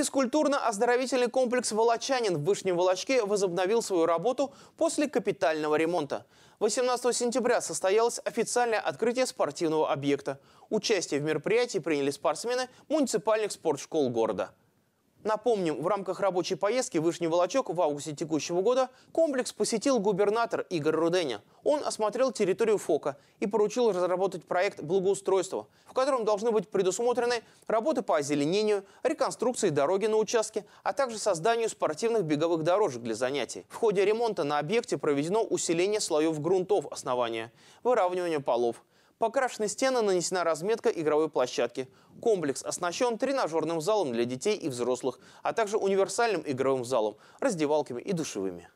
Физкультурно-оздоровительный комплекс «Волочанин» в Вышнем Волочке возобновил свою работу после капитального ремонта. 18 сентября состоялось официальное открытие спортивного объекта. Участие в мероприятии приняли спортсмены муниципальных спортшкол города. Напомним, в рамках рабочей поездки в Вышний Волочок в августе текущего года комплекс посетил губернатор Игорь Руденя. Он осмотрел территорию ФОКа и поручил разработать проект благоустройства, в котором должны быть предусмотрены работы по озеленению, реконструкции дороги на участке, а также созданию спортивных беговых дорожек для занятий. В ходе ремонта на объекте проведено усиление слоев грунтов основания, выравнивание полов – Покрашены стены, нанесена разметка игровой площадки. Комплекс оснащен тренажерным залом для детей и взрослых, а также универсальным игровым залом, раздевалками и душевыми.